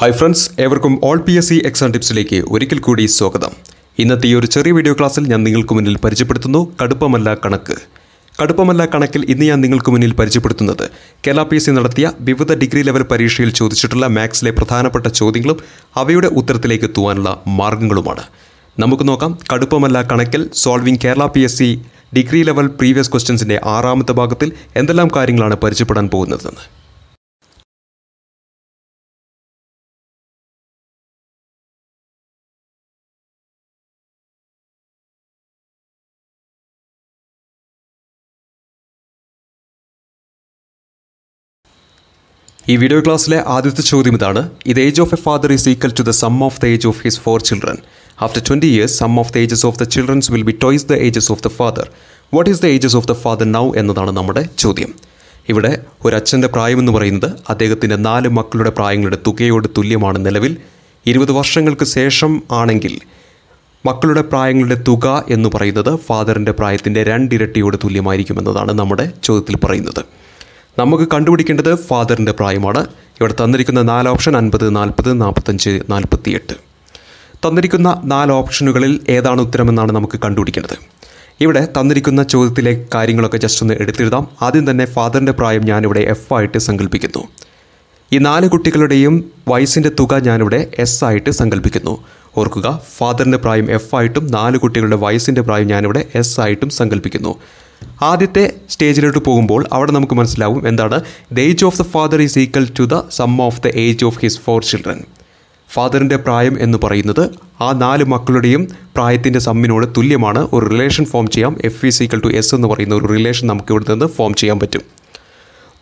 hi friends ഏവർക്കും all P S C exam ടിപ്സിലേക്ക് ഒരിക്കൽ കൂടി സ്വാഗതം ഇന്നത്തെ ഈ ഒരു ചെറിയ വീഡിയോ ക്ലാസ്സിൽ ഞാൻ നിങ്ങൾക്ക് മുന്നിൽ പരിചയപ്പെടുത്തുന്നു കടുപ്പമല്ല കണക്ക് കടുപ്പമല്ല കണക്കിൽ ഇന്ന് ഞാൻ നിങ്ങൾക്ക് മുന്നിൽ പരിചയപ്പെടുത്തുന്നത് കേരള പി എസ് സി നടത്തിയ വിവിധ ഡിഗ്രി ലെവൽ പരീക്ഷയിൽ ചോദിച്ചിട്ടുള്ള മാത്സിലെ പ്രധാനപ്പെട്ട ചോദ്യങ്ങളും അവയുടെ ഉത്തരത്തിലേക്ക് എത്തുവാനുള്ള മാർഗങ്ങളുമാണ് നമുക്ക് നോക്കാം കടുപ്പമല്ല കണക്കിൽ solving Kerala P S C degree level previous ക്വസ്റ്റ്യൻസിൻ്റെ ആറാമത്തെ ഭാഗത്തിൽ എന്തെല്ലാം കാര്യങ്ങളാണ് പരിചയപ്പെടാൻ പോകുന്നതെന്ന് ഈ വീഡിയോ ക്ലാസ്സിലെ ആദ്യത്തെ ചോദ്യം ഇതാണ് ഇത് age of a father is equal to the sum of the age of his four children after twenty years sum of the ages of the childrens will be twice the ages of the father what is the ages of the father now എന്നതാണ് നമ്മുടെ ചോദ്യം ഇവിടെ ഒരു അച്ഛൻ്റെ പ്രായമെന്ന് പറയുന്നത് അദ്ദേഹത്തിൻ്റെ നാല് മക്കളുടെ പ്രായങ്ങളുടെ തുകയോട് തുല്യമാണ് നിലവിൽ ഇരുപത് വർഷങ്ങൾക്ക് ശേഷം ആണെങ്കിൽ മക്കളുടെ പ്രായങ്ങളുടെ തുക എന്ന് പറയുന്നത് ഫാദറിൻ്റെ പ്രായത്തിൻ്റെ രണ്ടിരട്ടിയോട് തുല്യമായിരിക്കുമെന്നതാണ് നമ്മുടെ ചോദ്യത്തിൽ പറയുന്നത് നമുക്ക് കണ്ടുപിടിക്കേണ്ടത് ഫാദറിൻ്റെ പ്രായമാണ് ഇവിടെ തന്നിരിക്കുന്ന നാല് ഓപ്ഷൻ അൻപത് നാൽപ്പത് നാൽപ്പത്തഞ്ച് നാൽപ്പത്തിയെട്ട് തന്നിരിക്കുന്ന നാല് ഓപ്ഷനുകളിൽ ഏതാണ് ഉത്തരമെന്നാണ് നമുക്ക് കണ്ടുപിടിക്കേണ്ടത് ഇവിടെ തന്നിരിക്കുന്ന ചോദ്യത്തിലെ കാര്യങ്ങളൊക്കെ ജസ്റ്റ് ഒന്ന് എടുത്തിരുതാം ആദ്യം തന്നെ ഫാദറിൻ്റെ പ്രായം ഞാനിവിടെ എഫ് ആയിട്ട് സങ്കല്പിക്കുന്നു ഈ നാല് കുട്ടികളുടെയും വയസ്സിൻ്റെ തുക ഞാനിവിടെ എസ് ആയിട്ട് സങ്കല്പിക്കുന്നു ഓർക്കുക ഫാദറിൻ്റെ പ്രായം എഫ് ആയിട്ടും നാല് കുട്ടികളുടെ വയസ്സിൻ്റെ പ്രായം ഞാനിവിടെ എസ് ആയിട്ടും സങ്കല്പിക്കുന്നു ആദ്യത്തെ സ്റ്റേജിലോട്ട് പോകുമ്പോൾ അവിടെ നമുക്ക് മനസ്സിലാവും എന്താണ് the age of the father is equal to the sum of the age of his four children ഫാദറിൻ്റെ പ്രായം എന്ന് പറയുന്നത് ആ നാല് മക്കളുടെയും പ്രായത്തിൻ്റെ സമ്മിനോട് തുല്യമാണ് ഒരു റിലേഷൻ ഫോം ചെയ്യാം F is equal to S എന്ന് പറയുന്ന ഒരു റിലേഷൻ നമുക്ക് ഇവിടെ നിന്ന് ഫോം ചെയ്യാൻ പറ്റും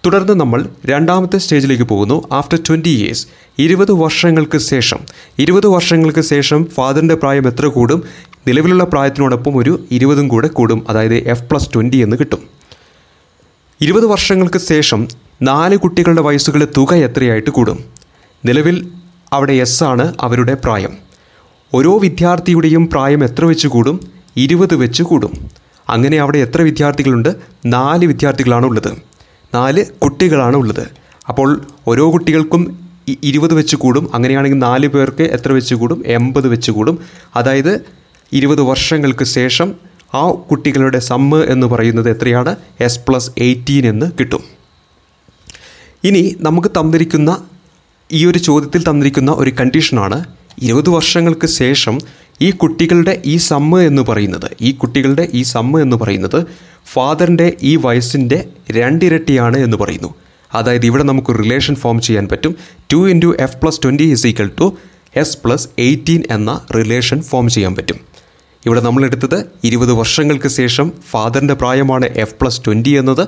തുടർന്ന് നമ്മൾ രണ്ടാമത്തെ സ്റ്റേജിലേക്ക് പോകുന്നു ആഫ്റ്റർ ട്വൻറ്റി ഇയേഴ്സ് ഇരുപത് വർഷങ്ങൾക്ക് ശേഷം ഇരുപത് വർഷങ്ങൾക്ക് ശേഷം ഫാദറിൻ്റെ പ്രായം എത്ര കൂടും നിലവിലുള്ള പ്രായത്തിനോടൊപ്പം ഒരു ഇരുപതും കൂടെ കൂടും അതായത് എഫ് പ്ലസ് ട്വൻറ്റി എന്ന് കിട്ടും ഇരുപത് വർഷങ്ങൾക്ക് ശേഷം നാല് കുട്ടികളുടെ വയസ്സുകളുടെ തുക എത്രയായിട്ട് കൂടും നിലവിൽ അവിടെ എസ് ആണ് അവരുടെ പ്രായം ഓരോ വിദ്യാർത്ഥിയുടെയും പ്രായം എത്ര വെച്ച് കൂടും ഇരുപത് വെച്ച് കൂടും അങ്ങനെ അവിടെ എത്ര വിദ്യാർത്ഥികളുണ്ട് നാല് വിദ്യാർത്ഥികളാണ് ഉള്ളത് നാല് കുട്ടികളാണ് ഉള്ളത് അപ്പോൾ ഓരോ കുട്ടികൾക്കും ഇരുപത് വെച്ച് കൂടും അങ്ങനെയാണെങ്കിൽ നാല് പേർക്ക് എത്ര വെച്ച് കൂടും എൺപത് വെച്ച് കൂടും അതായത് ഇരുപത് വർഷങ്ങൾക്ക് ശേഷം ആ കുട്ടികളുടെ സമ്മ് എന്ന് പറയുന്നത് എത്രയാണ് എസ് പ്ലസ് എയ്റ്റീൻ എന്ന് കിട്ടും ഇനി നമുക്ക് തന്നിരിക്കുന്ന ഈ ഒരു ചോദ്യത്തിൽ തന്നിരിക്കുന്ന ഒരു കണ്ടീഷനാണ് ഇരുപത് വർഷങ്ങൾക്ക് ശേഷം ഈ കുട്ടികളുടെ ഈ സമ്മ് എന്ന് പറയുന്നത് ഈ കുട്ടികളുടെ ഈ സമ്മ് എന്ന് പറയുന്നത് ഫാദറിൻ്റെ ഈ വയസ്സിൻ്റെ രണ്ടിരട്ടിയാണ് എന്ന് പറയുന്നു അതായത് ഇവിടെ നമുക്ക് റിലേഷൻ ഫോം ചെയ്യാൻ പറ്റും two into F plus twenty is equal to S plus eighteen എന്ന റിലേഷൻ ഫോം ചെയ്യാൻ പറ്റും ഇവിടെ നമ്മളെടുത്തത് ഇരുപത് വർഷങ്ങൾക്ക് ശേഷം ഫാദറിൻ്റെ പ്രായമാണ് എഫ് പ്ലസ് ട്വൻറ്റി എന്നത്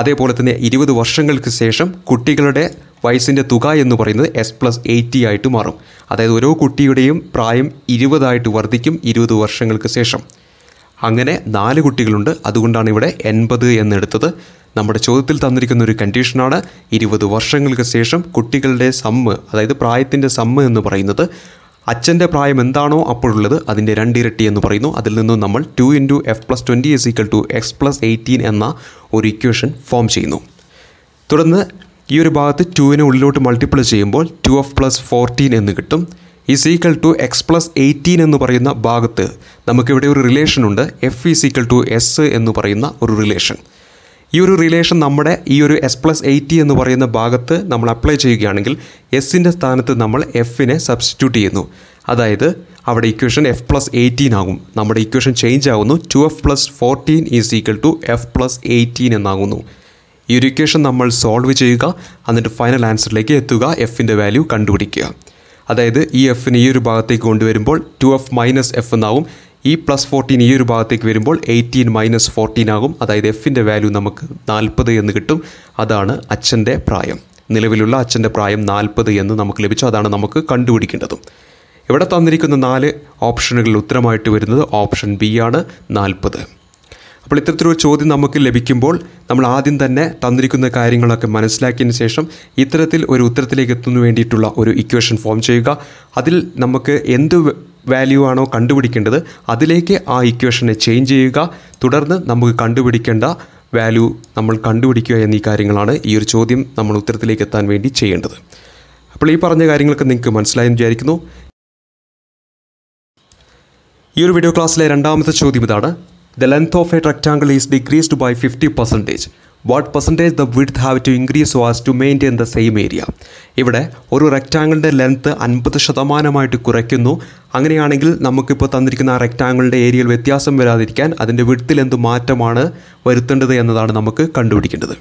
അതേപോലെ തന്നെ ഇരുപത് വർഷങ്ങൾക്ക് ശേഷം കുട്ടികളുടെ വയസ്സിൻ്റെ തുക എന്ന് പറയുന്നത് എസ് പ്ലസ് എയ്റ്റി ആയിട്ട് മാറും അതായത് ഓരോ കുട്ടിയുടെയും പ്രായം ഇരുപതായിട്ട് വർദ്ധിക്കും ഇരുപത് വർഷങ്ങൾക്ക് ശേഷം അങ്ങനെ നാല് കുട്ടികളുണ്ട് അതുകൊണ്ടാണ് ഇവിടെ എൺപത് എന്നെടുത്തത് നമ്മുടെ ചോദ്യത്തിൽ തന്നിരിക്കുന്ന ഒരു കണ്ടീഷനാണ് ഇരുപത് വർഷങ്ങൾക്ക് ശേഷം കുട്ടികളുടെ സമ്മ് അതായത് പ്രായത്തിൻ്റെ സമ്മ് എന്ന് പറയുന്നത് അച്ഛൻ്റെ പ്രായം എന്താണോ അപ്പോഴുള്ളത് അതിൻ്റെ രണ്ടിരട്ടി എന്ന് പറയുന്നു അതിൽ നിന്നും നമ്മൾ two into F plus twenty is equal to X plus eighteen എന്ന ഒരു ഇക്വേഷൻ ഫോം ചെയ്യുന്നു തുടർന്ന് ഈ ഒരു ഭാഗത്ത് ടുവിനെ ഉള്ളിലോട്ട് മൾട്ടിപ്ലൈ ചെയ്യുമ്പോൾ ടു എഫ് പ്ലസ് ഫോർട്ടീൻ എന്ന് കിട്ടും is equal to X plus eighteen എന്ന് പറയുന്ന ഭാഗത്ത് നമുക്കിവിടെ ഒരു റിലേഷനുണ്ട് F is equal to S എന്ന് പറയുന്ന ഒരു റിലേഷൻ ഈ ഒരു റിലേഷൻ നമ്മുടെ ഈ ഒരു എസ് പ്ലസ് എയ്റ്റി എന്ന് പറയുന്ന ഭാഗത്ത് നമ്മൾ അപ്ലൈ ചെയ്യുകയാണെങ്കിൽ എസിൻ്റെ സ്ഥാനത്ത് നമ്മൾ എഫിനെ സബ്സ്റ്റിറ്റ്യൂട്ട് ചെയ്യുന്നു അതായത് അവിടെ ഇക്വേഷൻ എഫ് പ്ലസ് എയ്റ്റീൻ ആകും നമ്മുടെ ഇക്വേഷൻ ചേഞ്ച് ആകുന്നു two F plus fourteen is equal to F plus eighteen എന്നാകുന്നു ഈ ഒരു ഇക്വേഷൻ നമ്മൾ സോൾവ് ചെയ്യുക എന്നിട്ട് ഫൈനൽ ആൻസറിലേക്ക് എത്തുക എഫിൻ്റെ വാല്യൂ കണ്ടുപിടിക്കുക അതായത് ഈ എഫിന് ഈ ഒരു ഭാഗത്തേക്ക് കൊണ്ടുവരുമ്പോൾ ടു എഫ് മൈനസ് എഫ് എന്നാവും ഈ പ്ലസ് ഫോർട്ടീൻ ഈ ഒരു ഭാഗത്തേക്ക് വരുമ്പോൾ എയ്റ്റീൻ മൈനസ് ഫോർട്ടീൻ ആകും അതായത് എഫിൻ്റെ വാല്യൂ നമുക്ക് നാൽപ്പത് എന്ന് കിട്ടും അതാണ് അച്ഛൻ്റെ പ്രായം നിലവിലുള്ള അച്ഛൻ്റെ പ്രായം നാൽപ്പത് എന്ന് നമുക്ക് ലഭിച്ചു അതാണ് നമുക്ക് കണ്ടുപിടിക്കേണ്ടതും ഇവിടെ തന്നിരിക്കുന്ന നാല് ഓപ്ഷനുകളിൽ ഉത്തരമായിട്ട് വരുന്നത് ഓപ്ഷൻ ബി ആണ് നാൽപ്പത് അപ്പോൾ ഇത്തരത്തിലൊരു ചോദ്യം നമുക്ക് ലഭിക്കുമ്പോൾ നമ്മൾ ആദ്യം തന്നെ തന്നിരിക്കുന്ന കാര്യങ്ങളൊക്കെ മനസ്സിലാക്കിയതിന് ശേഷം ഇത്തരത്തിൽ ഒരു ഉത്തരത്തിലേക്ക് എത്തുന്നതിന് വേണ്ടിയിട്ടുള്ള ഒരു ഇക്വേഷൻ ഫോം ചെയ്യുക അതിൽ നമുക്ക് എന്ത് വാല്യൂ ആണോ കണ്ടുപിടിക്കേണ്ടത് അതിലേക്ക് ആ ഇക്വേഷനെ ചേഞ്ച് ചെയ്യുക തുടർന്ന് നമുക്ക് കണ്ടുപിടിക്കേണ്ട വാല്യൂ നമ്മൾ കണ്ടുപിടിക്കുക എന്നീ കാര്യങ്ങളാണ് ഈ ഒരു ചോദ്യം നമ്മൾ ഉത്തരത്തിലേക്ക് എത്താൻ വേണ്ടി ചെയ്യേണ്ടത് അപ്പോൾ ഈ പറഞ്ഞ കാര്യങ്ങൾക്ക് നിങ്ങൾക്ക് മനസ്സിലായെന്ന് വിചാരിക്കുന്നു ഈ ഒരു വീഡിയോ ക്ലാസ്സിലെ രണ്ടാമത്തെ ചോദ്യം ഇതാണ് the length of a rectangle is decreased by fifty percentage what percentage the width have to increase was to maintain the same area ഇവിടെ ഒരു റെക്റ്റാങ്കിളിൻ്റെ ലെങ്ത്ത് അൻപത് ശതമാനമായിട്ട് കുറയ്ക്കുന്നു അങ്ങനെയാണെങ്കിൽ നമുക്കിപ്പോൾ തന്നിരിക്കുന്ന ആ റെക്റ്റാങ്കിളിൻ്റെ ഏരിയയിൽ വ്യത്യാസം വരാതിരിക്കാൻ അതിൻ്റെ വിഡ്ത്തിൽ എന്ത് മാറ്റമാണ് വരുത്തേണ്ടത് എന്നതാണ് നമുക്ക് കണ്ടുപിടിക്കേണ്ടത്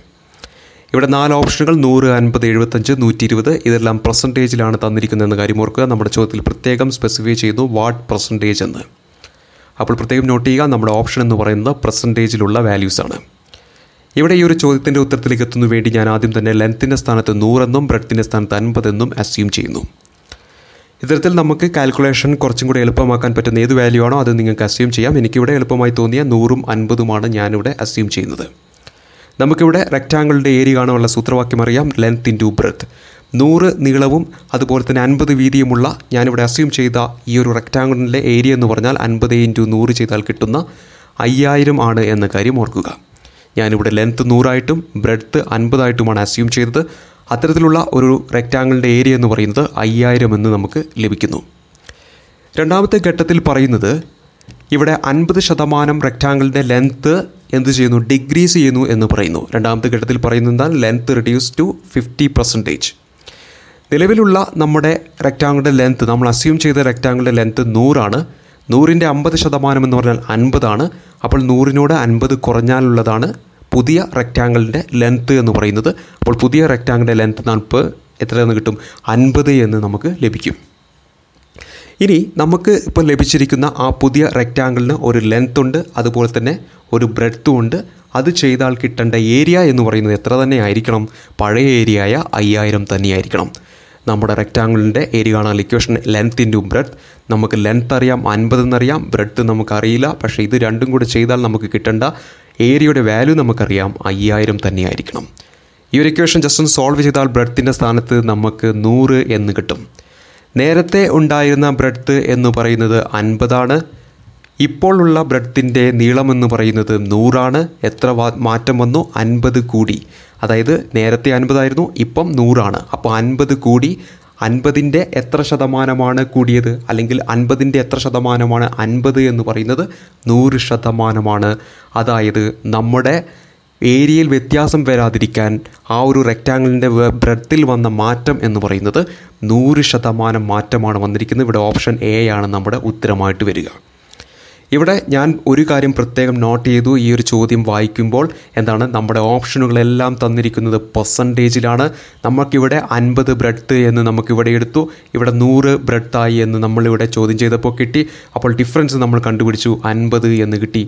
ഇവിടെ നാല് ഓപ്ഷനുകൾ നൂറ് അൻപത് എഴുപത്തഞ്ച് നൂറ്റി ഇരുപത് ഇതെല്ലാം പെർസെൻറ്റേജിലാണ് തന്നിരിക്കുന്നതെന്ന് കാര്യം ഓർക്കുക നമ്മുടെ ചോദ്യത്തിൽ പ്രത്യേകം സ്പെസിഫൈ ചെയ്യുന്നു വാട്ട് പെർസെൻറ്റേജ് എന്ന് അപ്പോൾ പ്രത്യേകം നോട്ട് ചെയ്യുക നമ്മുടെ ഓപ്ഷൻ എന്ന് പറയുന്നത് പെർസെൻറ്റേജിലുള്ള വാല്യൂസാണ് ഇവിടെ ഈ ഒരു ചോദ്യത്തിൻ്റെ ഉത്തരത്തിലേക്ക് എത്തുന്നു വേണ്ടി ഞാൻ ആദ്യം തന്നെ ലെങ്ത്തിൻ്റെ സ്ഥാനത്ത് നൂറെന്നും ബ്രെഡ്ത്തിൻ്റെ സ്ഥാനത്ത് അൻപതെന്നും അസ്യൂം ചെയ്യുന്നു ഇത്തരത്തിൽ നമുക്ക് കാൽക്കുലേഷൻ കുറച്ചും കൂടി എളുപ്പമാക്കാൻ പറ്റുന്ന ഏത് വാല്യൂ ആണോ അത് നിങ്ങൾക്ക് അസ്യൂം ചെയ്യാം എനിക്കിവിടെ എളുപ്പമായി തോന്നിയ നൂറും അൻപതുമാണ് ഞാനിവിടെ അസ്യൂം ചെയ്യുന്നത് നമുക്കിവിടെ റെക്റ്റാങ്കിളിൻ്റെ ഏരിയ കാണാനുള്ള സൂത്രവാക്യം അറിയാം ലെങ്ത് ഇൻ ടു ബ്രെത്ത് നൂറ് നീളവും അതുപോലെ തന്നെ അൻപത് വീതിയുമുള്ള ഞാനിവിടെ അസ്യൂം ചെയ്ത ഈ ഒരു റെക്റ്റാങ്കിളിൻ്റെ ഏരിയ എന്ന് പറഞ്ഞാൽ അൻപത് ഇൻറ്റു നൂറ് ചെയ്താൽ കിട്ടുന്ന അയ്യായിരം ആണ് എന്ന കാര്യം ഓർക്കുക ഞാനിവിടെ ലെങ്ത്ത് നൂറായിട്ടും ബ്രെഡ്ത്ത് അൻപതായിട്ടുമാണ് അസ്യൂം ചെയ്തത് അത്തരത്തിലുള്ള ഒരു റെക്റ്റാങ്കിളിൻ്റെ ഏരിയ എന്ന് പറയുന്നത് അയ്യായിരം എന്ന് നമുക്ക് ലഭിക്കുന്നു രണ്ടാമത്തെ ഘട്ടത്തിൽ പറയുന്നത് ഇവിടെ അൻപത് ശതമാനം റെക്റ്റാങ്കിളിൻ്റെ ലെങ്ത്ത് എന്ത് ചെയ്യുന്നു ഡിഗ്രീസ് ചെയ്യുന്നു എന്ന് പറയുന്നു രണ്ടാമത്തെ ഘട്ടത്തിൽ പറയുന്നത് length reduce to fifty percentage നിലവിലുള്ള നമ്മുടെ റെക്റ്റാങ്കിളിൻ്റെ ലെങ്ത്ത് നമ്മൾ അസ്യൂം ചെയ്ത റെക്റ്റാങ്കിളിൻ്റെ ലെങ്ത്ത് നൂറാണ് നൂറിൻ്റെ അമ്പത് ശതമാനം എന്ന് പറഞ്ഞാൽ അൻപതാണ് അപ്പോൾ നൂറിനോട് അൻപത് കുറഞ്ഞാലുള്ളതാണ് പുതിയ റെക്റ്റാങ്കിളിൻ്റെ ലെങ്ത്ത് എന്ന് പറയുന്നത് അപ്പോൾ പുതിയ റെക്റ്റാങ്കിളിൻ്റെ ലെങ്ത്ത് നമുക്ക് എത്ര എന്ന് കിട്ടും അൻപത് എന്ന് നമുക്ക് ലഭിക്കും ഇനി നമുക്ക് ഇപ്പോൾ ലഭിച്ചിരിക്കുന്ന ആ പുതിയ റെക്റ്റാങ്കിളിന് ഒരു ലെങ്ത് ഉണ്ട് അതുപോലെ തന്നെ ഒരു ബ്രെഡ്ത്തും ഉണ്ട് അത് ചെയ്താൽ കിട്ടേണ്ട ഏരിയ എന്ന് പറയുന്നത് എത്ര തന്നെ ആയിരിക്കണം പഴയ ആയ അയ്യായിരം തന്നെയായിരിക്കണം നമ്മുടെ റെക്റ്റാങ്കിളിൻ്റെ ഏരിയ കാണാൻ ഇക്വേഷൻ ലെങ്ത് ഇൻറ്റു ബ്രെഡ് നമുക്ക് ലെങ്ത് അറിയാം എന്നറിയാം ബ്രെഡ്ത്ത് നമുക്കറിയില്ല പക്ഷേ ഇത് രണ്ടും കൂടി ചെയ്താൽ നമുക്ക് കിട്ടേണ്ട ഏരിയയുടെ വാല്യൂ നമുക്കറിയാം അയ്യായിരം തന്നെയായിരിക്കണം ഈ ഒരു ഇക്വേഷൻ ജസ്റ്റ് ഒന്ന് സോൾവ് ചെയ്താൽ ബ്രെഡ്ത്തിൻ്റെ സ്ഥാനത്ത് നമുക്ക് നൂറ് എന്ന് കിട്ടും നേരത്തെ ഉണ്ടായിരുന്ന ബ്രെഡ്ത്ത് എന്ന് പറയുന്നത് അൻപതാണ് ഇപ്പോഴുള്ള ബ്രെഡ്ത്തിൻ്റെ നീളമെന്ന് പറയുന്നത് നൂറാണ് എത്ര മാറ്റം വന്നു അൻപത് കൂടി അതായത് നേരത്തെ അൻപതായിരുന്നു ഇപ്പം നൂറാണ് അപ്പോൾ അൻപത് കൂടി അൻപതിൻ്റെ എത്ര ശതമാനമാണ് കൂടിയത് അല്ലെങ്കിൽ അൻപതിൻ്റെ എത്ര ശതമാനമാണ് അൻപത് എന്ന് പറയുന്നത് നൂറ് ശതമാനമാണ് അതായത് നമ്മുടെ ഏരിയയിൽ വ്യത്യാസം വരാതിരിക്കാൻ ആ ഒരു റെക്റ്റാങ്കിളിൻ്റെ ബ്രെത്തിൽ വന്ന മാറ്റം എന്ന് പറയുന്നത് നൂറ് ശതമാനം മാറ്റമാണ് വന്നിരിക്കുന്നത് ഇവിടെ ഓപ്ഷൻ എ ആണ് നമ്മുടെ ഉത്തരമായിട്ട് വരിക ഇവിടെ ഞാൻ ഒരു കാര്യം പ്രത്യേകം നോട്ട് ചെയ്തു ഈ ഒരു ചോദ്യം വായിക്കുമ്പോൾ എന്താണ് നമ്മുടെ ഓപ്ഷനുകളെല്ലാം തന്നിരിക്കുന്നത് പെർസെൻറ്റേജിലാണ് നമുക്കിവിടെ അൻപത് ബ്രെഡ്ത്ത് എന്ന് നമുക്കിവിടെ എടുത്തു ഇവിടെ നൂറ് ബ്രെഡ്ത്തായി എന്ന് നമ്മളിവിടെ ചോദ്യം ചെയ്തപ്പോൾ കിട്ടി അപ്പോൾ ഡിഫറൻസ് നമ്മൾ കണ്ടുപിടിച്ചു അൻപത് എന്ന് കിട്ടി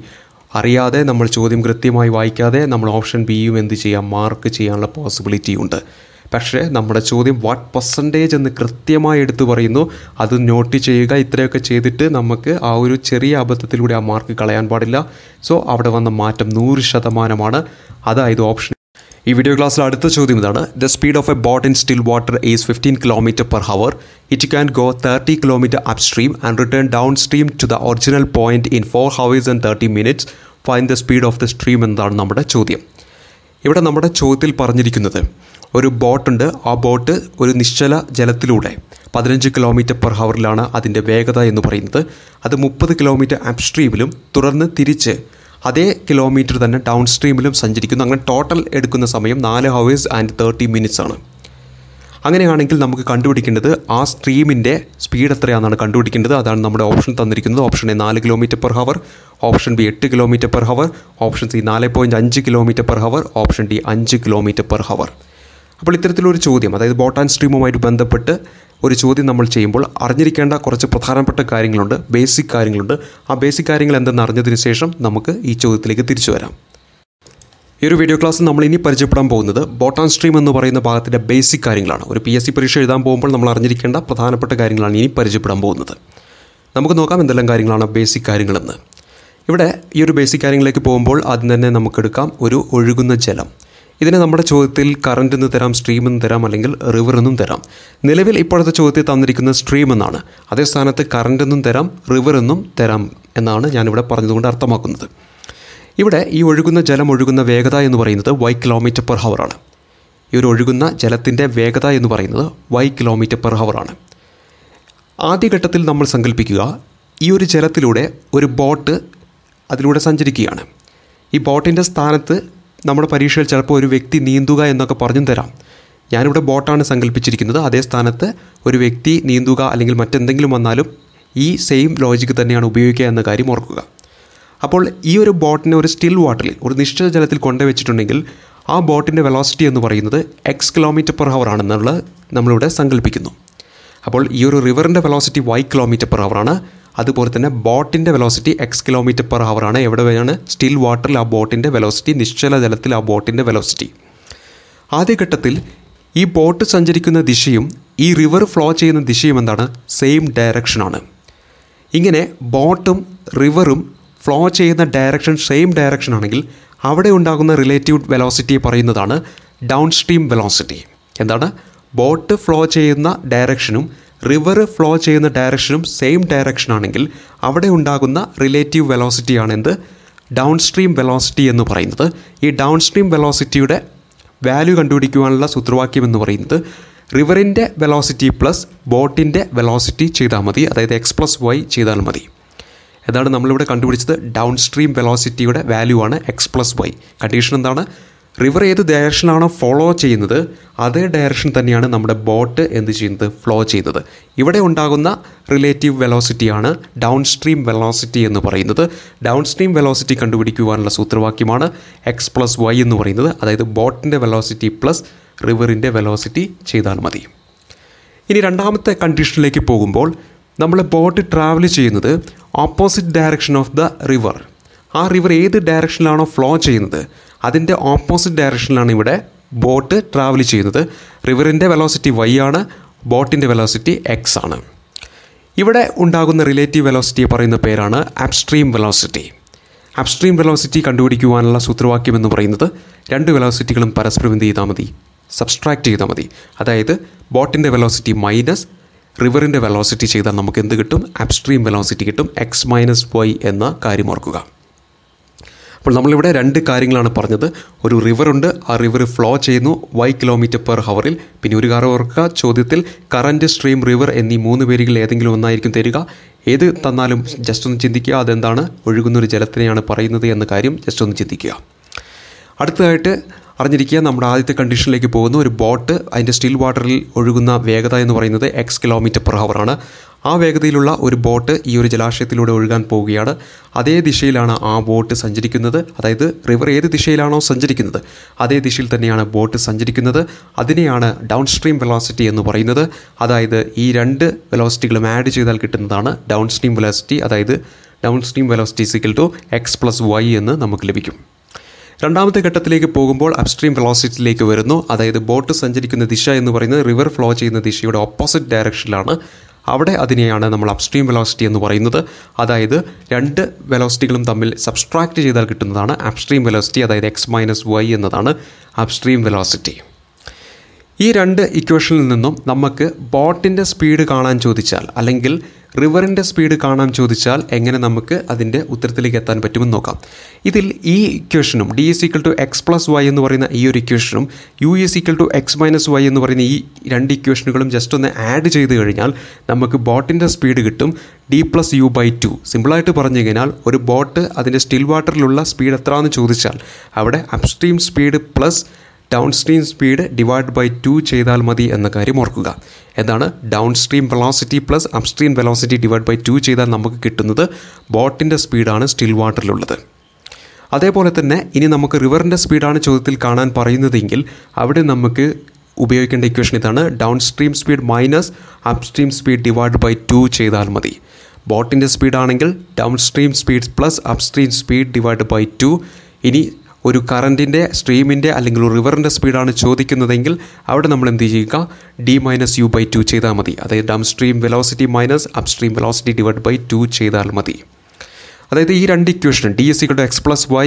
അറിയാതെ നമ്മൾ ചോദ്യം കൃത്യമായി വായിക്കാതെ നമ്മൾ ഓപ്ഷൻ ബിയും എന്ത് ചെയ്യാം മാർക്ക് ചെയ്യാനുള്ള പോസിബിലിറ്റി ഉണ്ട് പക്ഷേ നമ്മുടെ ചോദ്യം വാട്ട് പെർസെൻറ്റേജ് എന്ന് കൃത്യമായി എടുത്തു പറയുന്നു അത് നോട്ട് ചെയ്യുക ഇത്രയൊക്കെ ചെയ്തിട്ട് നമുക്ക് ആ ഒരു ചെറിയ അബദ്ധത്തിലൂടെ ആ മാർക്ക് കളയാൻ പാടില്ല സോ അവിടെ വന്ന മാറ്റം നൂറ് ശതമാനമാണ് അതായത് ഓപ്ഷൻ ഈ വീഡിയോ ക്ലാസ്സിൽ അടുത്ത ചോദ്യം ഇതാണ് the speed of a boat in still water is fifteen kilometre per hour it can go thirty kilometre upstream and return downstream to the original point in four hours and thirty minutes find the speed of the stream എന്നതാണ് നമ്മുടെ ചോദ്യം ഇവിടെ നമ്മുടെ ചോദ്യത്തിൽ പറഞ്ഞിരിക്കുന്നത് ഒരു ബോട്ടുണ്ട് ആ boat ഒരു നിശ്ചല ജലത്തിലൂടെ പതിനഞ്ച് കിലോമീറ്റർ പെർ ഹവറിലാണ് അതിൻ്റെ വേഗത എന്ന് പറയുന്നത് അത് മുപ്പത് കിലോമീറ്റർ അപ്സ്ട്രീമിലും തുടർന്ന് തിരിച്ച് അതേ കിലോമീറ്റർ തന്നെ ഡൗൺ സ്ട്രീമിലും സഞ്ചരിക്കുന്നു അങ്ങനെ ടോട്ടൽ എടുക്കുന്ന സമയം നാല് ഹവേഴ്സ് ആൻഡ് തേർട്ടി മിനിറ്റ്സ് ആണ് അങ്ങനെയാണെങ്കിൽ നമുക്ക് കണ്ടുപിടിക്കേണ്ടത് ആ സ്ട്രീമിൻ്റെ സ്പീഡ് എത്രയാണെന്നാണ് കണ്ടുപിടിക്കേണ്ടത് അതാണ് നമ്മുടെ ഓപ്ഷൻ തന്നിരിക്കുന്നത് ഓപ്ഷൻ എ നാല് kilometre per hour option B എട്ട് kilometre per hour option C നാല് പോയിൻറ്റ് അഞ്ച് kilometre per hour option D അഞ്ച് കിലോമീറ്റർ പെർ ഹവർ അപ്പോൾ ഇത്തരത്തിലൊരു ചോദ്യം അതായത് ബോട്ടാൻ സ്ട്രീമുമായിട്ട് ബന്ധപ്പെട്ട് ഒരു ചോദ്യം നമ്മൾ ചെയ്യുമ്പോൾ അറിഞ്ഞിരിക്കേണ്ട കുറച്ച് പ്രധാനപ്പെട്ട കാര്യങ്ങളുണ്ട് ബേസിക് കാര്യങ്ങളുണ്ട് ആ ബേസിക് കാര്യങ്ങൾ എന്തെന്ന് അറിഞ്ഞതിന് ശേഷം നമുക്ക് ഈ ചോദ്യത്തിലേക്ക് തിരിച്ചു വരാം ഈ ഒരു വീഡിയോ ക്ലാസ് നമ്മൾ ഇനി പരിചയപ്പെടാൻ പോകുന്നത് ബോട്ടാൻ സ്ട്രീം എന്ന് പറയുന്ന ഭാഗത്തിൻ്റെ ബേസിക് കാര്യങ്ങളാണ് ഒരു പി എസ് സി പരീക്ഷ എഴുതാൻ പോകുമ്പോൾ നമ്മൾ അറിഞ്ഞിരിക്കേണ്ട പ്രധാനപ്പെട്ട കാര്യങ്ങളാണ് ഇനി പരിചയപ്പെടാൻ പോകുന്നത് നമുക്ക് നോക്കാം എന്തെല്ലാം കാര്യങ്ങളാണ് ബേസിക് കാര്യങ്ങളെന്ന് ഇവിടെ ഈ ഒരു ബേസിക് കാര്യങ്ങളിലേക്ക് പോകുമ്പോൾ ആദ്യം തന്നെ നമുക്കെടുക്കാം ഒരു ഒഴുകുന്ന ജലം ഇതിന് നമ്മുടെ ചോദ്യത്തിൽ കറണ്ട് എന്ന് തരാം സ്ട്രീം എന്ന് തരാം അല്ലെങ്കിൽ റിവർ എന്നും തരാം നിലവിൽ ഇപ്പോഴത്തെ ചോദ്യത്തിൽ തന്നിരിക്കുന്ന സ്ട്രീം എന്നാണ് അതേ സ്ഥാനത്ത് കറണ്ട് എന്നും തരാം റിവർ എന്നും തരാം എന്നാണ് ഞാനിവിടെ പറഞ്ഞതുകൊണ്ട് അർത്ഥമാക്കുന്നത് ഇവിടെ ഈ ഒഴുകുന്ന ജലം ഒഴുകുന്ന വേഗത എന്ന് പറയുന്നത് വൈ കിലോമീറ്റർ പെർ ഹവറാണ് ഈ ഒരു ഒഴുകുന്ന ജലത്തിൻ്റെ വേഗത എന്ന് പറയുന്നത് വൈ കിലോമീറ്റർ പെർ ഹവറാണ് ആദ്യഘട്ടത്തിൽ നമ്മൾ സങ്കല്പിക്കുക ഈ ഒരു ജലത്തിലൂടെ ഒരു ബോട്ട് അതിലൂടെ സഞ്ചരിക്കുകയാണ് ഈ ബോട്ടിൻ്റെ സ്ഥാനത്ത് നമ്മുടെ പരീക്ഷയിൽ ചിലപ്പോൾ ഒരു വ്യക്തി നീന്തുക എന്നൊക്കെ പറഞ്ഞു തരാം ഞാനിവിടെ ബോട്ടാണ് സങ്കല്പിച്ചിരിക്കുന്നത് അതേ സ്ഥാനത്ത് ഒരു വ്യക്തി നീന്തുക അല്ലെങ്കിൽ മറ്റെന്തെങ്കിലും വന്നാലും ഈ സെയിം ലോജിക്ക് തന്നെയാണ് ഉപയോഗിക്കുക എന്ന കാര്യം ഓർക്കുക അപ്പോൾ ഈ ഒരു ബോട്ടിനെ ഒരു സ്റ്റിൽ വാട്ടറിൽ ഒരു നിശ്ചിത ജലത്തിൽ കൊണ്ടുവച്ചിട്ടുണ്ടെങ്കിൽ ആ ബോട്ടിൻ്റെ വെലോസിറ്റി എന്ന് പറയുന്നത് എക്സ് കിലോമീറ്റർ പെർ ഹവർ ആണെന്നുള്ളത് നമ്മളിവിടെ സങ്കല്പിക്കുന്നു അപ്പോൾ ഈ ഒരു റിവറിൻ്റെ velocity Y kilometre per hour ആണ് അതുപോലെ തന്നെ ബോട്ടിൻ്റെ velocity X kilometre per hour ആണ് എവിടെ വരെയാണ് സ്റ്റിൽ വാട്ടറിൽ ആ ബോട്ടിൻ്റെ വെലോസിറ്റി നിശ്ചല ജലത്തിൽ ആ ബോട്ടിൻ്റെ വെലോസിറ്റി ആദ്യഘട്ടത്തിൽ ഈ ബോട്ട് സഞ്ചരിക്കുന്ന ദിശയും ഈ റിവർ ഫ്ലോ ചെയ്യുന്ന ദിശയും എന്താണ് സെയിം ഡയറക്ഷനാണ് ഇങ്ങനെ ബോട്ടും റിവറും ഫ്ലോ ചെയ്യുന്ന ഡയറക്ഷൻ സെയിം ഡയറക്ഷൻ ആണെങ്കിൽ അവിടെ ഉണ്ടാകുന്ന റിലേറ്റീവ് വെലോസിറ്റിയെ പറയുന്നതാണ് ഡൗൺ സ്ട്രീം വെലോസിറ്റി എന്താണ് ബോട്ട് ഫ്ലോ ചെയ്യുന്ന ഡയറക്ഷനും റിവർ ഫ്ലോ ചെയ്യുന്ന ഡയറക്ഷനും സെയിം ഡയറക്ഷൻ ആണെങ്കിൽ അവിടെ ഉണ്ടാകുന്ന റിലേറ്റീവ് ആണ് എന്ത് ഡൗൺ സ്ട്രീം വെലോസിറ്റി എന്ന് പറയുന്നത് ഈ ഡൗൺ സ്ട്രീം വെലോസിറ്റിയുടെ വാല്യൂ കണ്ടുപിടിക്കുവാനുള്ള സൂത്രവാക്യം എന്ന് പറയുന്നത് റിവറിൻ്റെ വെലോസിറ്റി പ്ലസ് ബോട്ടിൻ്റെ വെലോസിറ്റി ചെയ്താൽ മതി അതായത് എക്സ് പ്ലസ് വൈ ചെയ്താൽ മതി അതാണ് നമ്മളിവിടെ കണ്ടുപിടിച്ചത് ഡൗൺ സ്ട്രീം വെലോസിറ്റിയുടെ വാല്യൂ ആണ് എക്സ് പ്ലസ് വൈ കണ്ടീഷൻ എന്താണ് റിവർ ഏത് ഡയറക്ഷനാണോ ഫോളോ ചെയ്യുന്നത് അതേ ഡയറക്ഷൻ തന്നെയാണ് നമ്മുടെ ബോട്ട് എന്ത് ചെയ്യുന്നത് ഫ്ലോ ചെയ്യുന്നത് ഇവിടെ ഉണ്ടാകുന്ന റിലേറ്റീവ് വെലോസിറ്റിയാണ് ഡൗൺ സ്ട്രീം വെലോസിറ്റി എന്ന് പറയുന്നത് ഡൗൺ സ്ട്രീം വെലോസിറ്റി കണ്ടുപിടിക്കുവാനുള്ള സൂത്രവാക്യമാണ് എക്സ് പ്ലസ് വൈ എന്ന് പറയുന്നത് അതായത് ബോട്ടിൻ്റെ വെലോസിറ്റി പ്ലസ് റിവറിൻ്റെ വെലോസിറ്റി ചെയ്താൽ മതി ഇനി രണ്ടാമത്തെ കണ്ടീഷനിലേക്ക് പോകുമ്പോൾ നമ്മൾ ബോട്ട് ട്രാവൽ ചെയ്യുന്നത് opposite direction of the river ആ റിവർ ഏത് ഡയറക്ഷനിലാണോ ഫ്ലോ ചെയ്യുന്നത് അതിൻ്റെ ഓപ്പോസിറ്റ് ഡയറക്ഷനിലാണ് ഇവിടെ ബോട്ട് ട്രാവൽ ചെയ്യുന്നത് റിവറിൻ്റെ വെലോസിറ്റി വൈ ആണ് ബോട്ടിൻ്റെ വെലോസിറ്റി എക്സ് ആണ് ഇവിടെ ഉണ്ടാകുന്ന റിലേറ്റീവ് വെലോസിറ്റി പറയുന്ന പേരാണ് അപ്സ്ട്രീം വെലോസിറ്റി അപ്സ്ട്രീം വെലോസിറ്റി കണ്ടുപിടിക്കുവാനുള്ള സൂത്രവാക്യം എന്ന് പറയുന്നത് രണ്ട് വെലോസിറ്റികളും പരസ്പരം എന്ത് ചെയ്താൽ മതി സബ്സ്ട്രാക്റ്റ് ചെയ്താൽ മതി അതായത് ബോട്ടിൻ്റെ വെലോസിറ്റി മൈനസ് റിവറിൻ്റെ വെലോസിറ്റി ചെയ്താൽ നമുക്ക് എന്ത് കിട്ടും അപ്സ്ട്രീം വെലോസിറ്റി കിട്ടും എക്സ് മൈനസ് വൈ എന്ന കാര്യം ഓർക്കുക അപ്പോൾ നമ്മളിവിടെ രണ്ട് കാര്യങ്ങളാണ് പറഞ്ഞത് ഒരു റിവറുണ്ട് ആ റിവർ ഫ്ലോ ചെയ്യുന്നു വൈ കിലോമീറ്റർ പെർ ഹവറിൽ പിന്നെ ഒരു കാര ഓർക്കുക ചോദ്യത്തിൽ കറൻറ്റ് സ്ട്രീം റിവർ എന്നീ മൂന്ന് പേരുകൾ ഏതെങ്കിലും ഒന്നായിരിക്കും തരിക ഏത് തന്നാലും ജസ്റ്റ് ഒന്ന് ചിന്തിക്കുക അതെന്താണ് ഒഴുകുന്ന ഒരു ജലത്തിനെയാണ് പറയുന്നത് എന്ന കാര്യം ജസ്റ്റ് ഒന്ന് ചിന്തിക്കുക അടുത്തതായിട്ട് അറിഞ്ഞിരിക്കുക നമ്മുടെ ആദ്യത്തെ കണ്ടീഷനിലേക്ക് പോകുന്ന ഒരു ബോട്ട് അതിൻ്റെ സ്റ്റിൽ വാട്ടറിൽ ഒഴുകുന്ന വേഗത എന്ന് പറയുന്നത് എക്സ് കിലോമീറ്റർ പെർ ഹവറാണ് ആ വേഗതയിലുള്ള ഒരു ബോട്ട് ഈ ഒരു ജലാശയത്തിലൂടെ ഒഴുകാൻ പോവുകയാണ് അതേ ദിശയിലാണ് ആ ബോട്ട് സഞ്ചരിക്കുന്നത് അതായത് റിവർ ഏത് ദിശയിലാണോ സഞ്ചരിക്കുന്നത് അതേ ദിശയിൽ തന്നെയാണ് ബോട്ട് സഞ്ചരിക്കുന്നത് അതിനെയാണ് ഡൗൺ സ്ട്രീം വെലോസിറ്റി എന്ന് പറയുന്നത് അതായത് ഈ രണ്ട് വെലോസിറ്റികളും ആഡ് ചെയ്താൽ കിട്ടുന്നതാണ് ഡൗൺ സ്ട്രീം വെലോസിറ്റി അതായത് downstream velocity equal to X plus Y എന്ന് നമുക്ക് ലഭിക്കും രണ്ടാമത്തെ ഘട്ടത്തിലേക്ക് പോകുമ്പോൾ അപ്സ്ട്രീം വെലോസിറ്റിയിലേക്ക് വരുന്നു അതായത് ബോട്ട് സഞ്ചരിക്കുന്ന ദിശ എന്ന് പറയുന്നത് റിവർ ഫ്ലോ ചെയ്യുന്ന ദിശയുടെ ഓപ്പോസിറ്റ് ഡയറക്ഷനിലാണ് അവിടെ അതിനെയാണ് നമ്മൾ അപ്സ്ട്രീം വെലോസിറ്റി എന്ന് പറയുന്നത് അതായത് രണ്ട് വെലോസിറ്റികളും തമ്മിൽ സബ്സ്ട്രാക്റ്റ് ചെയ്താൽ കിട്ടുന്നതാണ് അപ്സ്ട്രീം വെലോസിറ്റി അതായത് എക്സ് മൈനസ് വൈ എന്നതാണ് അപ്സ്ട്രീം വെലോസിറ്റി ഈ രണ്ട് ഇക്വേഷനിൽ നിന്നും നമുക്ക് ബോട്ടിൻ്റെ സ്പീഡ് കാണാൻ ചോദിച്ചാൽ അല്ലെങ്കിൽ റിവറിൻ്റെ സ്പീഡ് കാണാൻ ചോദിച്ചാൽ എങ്ങനെ നമുക്ക് അതിൻ്റെ ഉത്തരത്തിലേക്ക് എത്താൻ പറ്റുമെന്ന് നോക്കാം ഇതിൽ ഈ ഇക്വേഷനും D is equal to X plus Y എന്ന് പറയുന്ന ഈ ഒരു ഇക്വേഷനും U is equal to X minus Y എന്ന് പറയുന്ന ഈ രണ്ട് ഇക്വേഷനുകളും ജസ്റ്റ് ഒന്ന് ആഡ് ചെയ്ത് കഴിഞ്ഞാൽ നമുക്ക് ബോട്ടിൻ്റെ സ്പീഡ് കിട്ടും D plus U by two സിമ്പിളായിട്ട് പറഞ്ഞു കഴിഞ്ഞാൽ ഒരു ബോട്ട് അതിൻ്റെ സ്റ്റിൽ വാട്ടറിലുള്ള സ്പീഡ് എത്രയാണെന്ന് ചോദിച്ചാൽ അവിടെ upstream speed plus downstream speed divide by two ചെയ്താൽ മതി എന്ന കാര്യം ഓർക്കുക എന്താണ് downstream velocity plus upstream velocity divide by two ചെയ്താൽ നമുക്ക് കിട്ടുന്നത് ബോട്ടിൻ്റെ സ്പീഡാണ് സ്റ്റിൽ വാട്ടറിലുള്ളത് അതേപോലെ തന്നെ ഇനി നമുക്ക് റിവറിൻ്റെ സ്പീഡാണ് ചോദ്യത്തിൽ കാണാൻ പറയുന്നതെങ്കിൽ അവിടെ നമുക്ക് ഉപയോഗിക്കേണ്ട ഇക്വേഷൻ ഇതാണ് downstream speed minus upstream speed divide by two ചെയ്താൽ മതി ബോട്ടിൻ്റെ സ്പീഡാണെങ്കിൽ downstream speed plus upstream speed divide by two ഇനി ഒരു കറൻറ്റിൻ്റെ സ്ട്രീമിൻ്റെ അല്ലെങ്കിൽ ഒരു റിവറിൻ്റെ സ്പീഡാണ് ചോദിക്കുന്നതെങ്കിൽ അവിടെ നമ്മൾ എന്ത് ചെയ്യുക D minus U by two ചെയ്താൽ മതി അതായത് downstream velocity minus upstream velocity divide by two ചെയ്താൽ മതി അതായത് ഈ രണ്ട് equation D is equal to X plus Y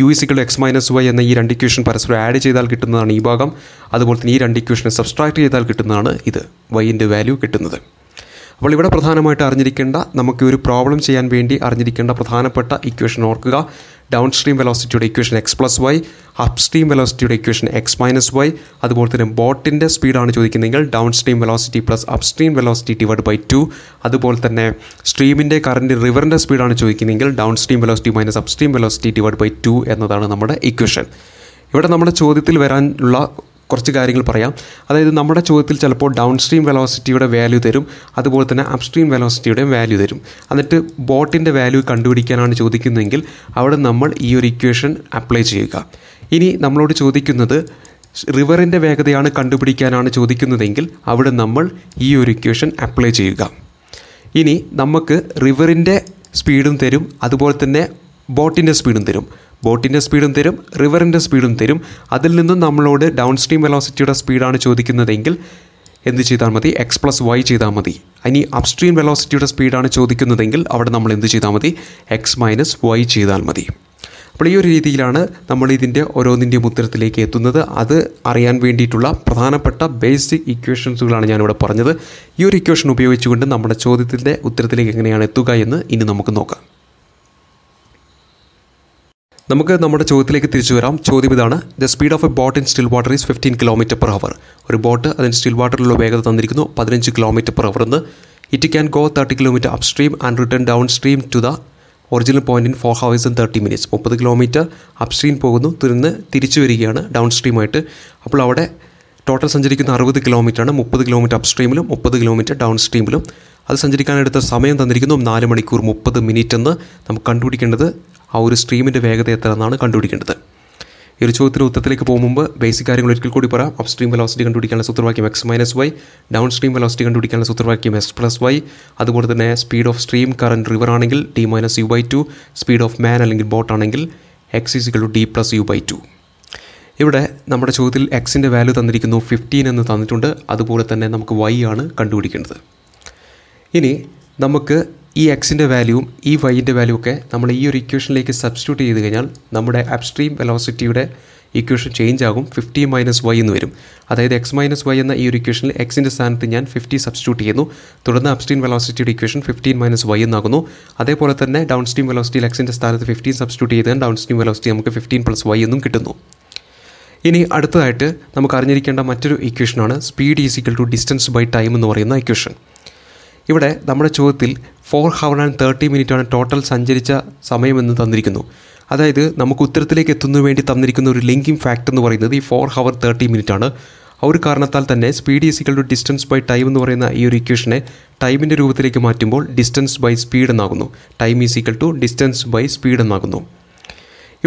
U is equal to X minus Y എന്ന ഈ രണ്ട് ഇക്വേഷൻ പരസ്പരം ആഡ് ചെയ്താൽ കിട്ടുന്നതാണ് ഈ ഭാഗം അതുപോലെ തന്നെ ഈ രണ്ട് ഇക്വേഷനെ സബ്സ്ട്രാക്ട് ചെയ്താൽ കിട്ടുന്നതാണ് ഇത് വൈൻ്റെ വാല്യൂ കിട്ടുന്നത് അപ്പോൾ ഇവിടെ പ്രധാനമായിട്ട് അറിഞ്ഞിരിക്കേണ്ട നമുക്ക് ഒരു പ്രോബ്ലം ചെയ്യാൻ വേണ്ടി അറിഞ്ഞിരിക്കേണ്ട പ്രധാനപ്പെട്ട ഇക്വേഷൻ ഓർക്കുക ഡൗൺ സ്ട്രീം വെലോസിറ്റിയുടെ equation X plus Y upstream വെലോസിറ്റിയുടെ ഇക്വേഷൻ എക്സ് മൈനസ് വൈ അതുപോലെ തന്നെ ബോട്ടിൻ്റെ സ്പീഡാണ് ചോദിക്കുന്നതെങ്കിൽ downstream velocity plus upstream velocity divide by two അതുപോലെ തന്നെ സ്ട്രീമിൻ്റെ കറണ്ട് റിവറിൻ്റെ സ്പീഡാണ് ചോദിക്കുന്നതെങ്കിൽ downstream velocity minus upstream velocity divide by two എന്നതാണ് നമ്മുടെ ഇക്വേഷൻ ഇവിടെ നമ്മുടെ ചോദ്യത്തിൽ വരാനുള്ള കുറച്ച് കാര്യങ്ങൾ പറയാം അതായത് നമ്മുടെ ചോദ്യത്തിൽ ചിലപ്പോൾ ഡൗൺ സ്ട്രീം വെലോസിറ്റിയുടെ വാല്യൂ തരും അതുപോലെ തന്നെ അപ്സ്ട്രീം വെലോസിറ്റിയുടെയും വാല്യൂ തരും എന്നിട്ട് ബോട്ടിൻ്റെ വാല്യൂ കണ്ടുപിടിക്കാനാണ് ചോദിക്കുന്നതെങ്കിൽ അവിടെ നമ്മൾ ഈ ഒരു ഇക്വേഷൻ അപ്ലൈ ചെയ്യുക ഇനി നമ്മളോട് ചോദിക്കുന്നത് റിവറിൻ്റെ വേഗതയാണ് കണ്ടുപിടിക്കാനാണ് ചോദിക്കുന്നതെങ്കിൽ അവിടെ നമ്മൾ ഈ ഒരു ഇക്വേഷൻ അപ്ലൈ ചെയ്യുക ഇനി നമുക്ക് റിവറിൻ്റെ സ്പീഡും തരും അതുപോലെ തന്നെ ബോട്ടിൻ്റെ സ്പീഡും തരും ബോട്ടിൻ്റെ സ്പീഡും തരും റിവറിൻ്റെ സ്പീഡും തരും അതിൽ നിന്നും നമ്മളോട് ഡൗൺ സ്ട്രീം വെലോസിറ്റിയുടെ സ്പീഡാണ് ചോദിക്കുന്നതെങ്കിൽ എന്ത് ചെയ്താൽ മതി എക്സ് പ്ലസ് വൈ ചെയ്താൽ മതി ഇനി അപ്സ്ട്രീം വെലോസിറ്റിയുടെ സ്പീഡാണ് ചോദിക്കുന്നതെങ്കിൽ അവിടെ നമ്മൾ എന്ത് ചെയ്താൽ മതി എക്സ് മൈനസ് വൈ ചെയ്താൽ മതി അപ്പോൾ ഈ ഒരു രീതിയിലാണ് നമ്മൾ ഇതിൻ്റെ ഓരോന്നിൻ്റെയും ഉത്തരത്തിലേക്ക് എത്തുന്നത് അത് അറിയാൻ വേണ്ടിയിട്ടുള്ള പ്രധാനപ്പെട്ട ബേസിക് ഇക്വേഷൻസുകളാണ് ഞാനിവിടെ പറഞ്ഞത് ഈ ഒരു ഇക്വേഷൻ ഉപയോഗിച്ചുകൊണ്ട് നമ്മുടെ ചോദ്യത്തിൻ്റെ ഉത്തരത്തിലേക്ക് എങ്ങനെയാണ് എത്തുക എന്ന് ഇനി നമുക്ക് നോക്കാം നമുക്ക് നമ്മുടെ ചോദ്യത്തിലേക്ക് തിരിച്ചു വരാം ചോദ്യം ഇതാണ് the speed of a boat in still water is fifteen kilometre per hour ഒരു ബോട്ട് അതിന് സ്റ്റിൽ വാട്ടറിലുള്ള വേഗത തന്നിരിക്കുന്നു പതിനഞ്ച് kilometre per hour it can go thirty kilometre upstream and return downstream to the original point in four hours and thirty minutes മുപ്പത് kilometre upstream പോകുന്നു തിരിഞ്ഞ് തിരിച്ചു വരികയാണ് ഡൗൺ സ്ട്രീമായിട്ട് അപ്പോൾ അവിടെ ടോട്ടൽ സഞ്ചരിക്കുന്ന അറുപത് കിലോമീറ്ററാണ് മുപ്പത് കിലോമീറ്റർ അപ് സ്ട്രീമിലും മുപ്പത് കിലോമീറ്റർ ഡൗൺ സ്ട്രീമിലും അത് സഞ്ചരിക്കാനെടുത്ത സമയം തന്നിരിക്കുന്നു നാല് മണിക്കൂർ മുപ്പത് മിനിറ്റ് എന്ന് നമുക്ക് കണ്ടുപിടിക്കേണ്ടത് ആ ഒരു സ്ട്രീമിൻ്റെ വേഗത എത്ര എന്നാണ് കണ്ടുപിടിക്കേണ്ടത് ഈ ഒരു ചോദ്യത്തിൻ്റെ ഉത്തരത്തിലേക്ക് പോകും മുമ്പ് ബേസിക് കാര്യങ്ങൾ ഒരിക്കൽ കൂടി പറയാം അപ് സ്ട്രീം വെലോസിറ്റി കണ്ടുപിടിക്കാനുള്ള സൂത്രവാക്യം X minus Y downstream velocity കണ്ടുപിടിക്കാനുള്ള സൂത്രവാക്യം എക്സ് പ്ലസ് വൈ അതുപോലെ തന്നെ speed of stream current river ആണെങ്കിൽ D minus U by two speed of man അല്ലെങ്കിൽ ബോട്ട് ആണെങ്കിൽ X is equal to D plus U by two ഇവിടെ നമ്മുടെ ചോദ്യത്തിൽ എക്സിൻ്റെ വാല്യൂ തന്നിരിക്കുന്നു ഫിഫ്റ്റീൻ എന്ന് തന്നിട്ടുണ്ട് അതുപോലെ തന്നെ നമുക്ക് വൈ ആണ് കണ്ടുപിടിക്കേണ്ടത് ഇനി നമുക്ക് ഈ എക്സിൻ്റെ വാല്യൂവും ഈ വൈൻ്റെ വാല്യൂ ഒക്കെ നമ്മൾ ഈ ഒരു ഇക്വേഷനിലേക്ക് സബ്സ്റ്റിറ്റ്യൂട്ട് ചെയ്ത് കഴിഞ്ഞാൽ നമ്മുടെ അപ്സ്ട്രീം വെലോസിറ്റിയുടെ ഇക്വേഷൻ ചേഞ്ച് ആകും ഫിഫ്റ്റി മൈനസ് വൈ എന്ന് വരും അതായത് എക്സ് മൈനസ് വൈ എന്ന ഈ ഒരു ഇക്വേഷനിൽ എക്സിൻ്റെ സ്ഥാനത്ത് ഞാൻ ഫിഫ്റ്റി സബ്സ്റ്റിറ്റ്യൂട്ട് ചെയ്യുന്നു തുടർന്ന് upstream velocity equation fifteen minus Y എന്നാകുന്നു അതേപോലെ തന്നെ ഡൗൺ സ്ട്രീം വെലോസിറ്റിയിൽ എക്സിൻ്റെ സ്ഥാനത്ത് ഫിഫ്റ്റീൻ സബ്സ്റ്റിറ്റ്യൂട്ട് ചെയ്താൽ ഡൗൺ സ്ട്രീം വെലോസിറ്റി നമുക്ക് ഫിഫ്റ്റീൻ പ്ലസ് വൈ എന്നും കിട്ടുന്നു ഇനി അടുത്തതായിട്ട് നമുക്ക് അറിഞ്ഞിരിക്കേണ്ട മറ്റൊരു ഇക്വേഷനാണ് speed is equal to distance by time എന്ന് പറയുന്ന ഇക്വേഷൻ ഇവിടെ നമ്മുടെ ചോദ്യത്തിൽ ഫോർ ഹവർ ആൻഡ് തേർട്ടി മിനിറ്റാണ് ടോട്ടൽ സഞ്ചരിച്ച സമയമെന്ന് തന്നിരിക്കുന്നു അതായത് നമുക്ക് ഉത്തരത്തിലേക്ക് എത്തുന്നതിന് വേണ്ടി തന്നിരിക്കുന്ന ഒരു ലിങ്കിങ് ഫാക്ട് എന്ന് പറയുന്നത് ഈ ഫോർ ഹവർ തേർട്ടി മിനിറ്റാണ് ആ ഒരു കാരണത്താൽ തന്നെ speed is equal to distance by time എന്ന് പറയുന്ന ഈ ഒരു ഇക്വേഷനെ ടൈമിൻ്റെ രൂപത്തിലേക്ക് മാറ്റുമ്പോൾ ഡിസ്റ്റൻസ് ബൈ സ്പീഡ് എന്നാകുന്നു time is equal to distance by speed എന്നാകുന്നു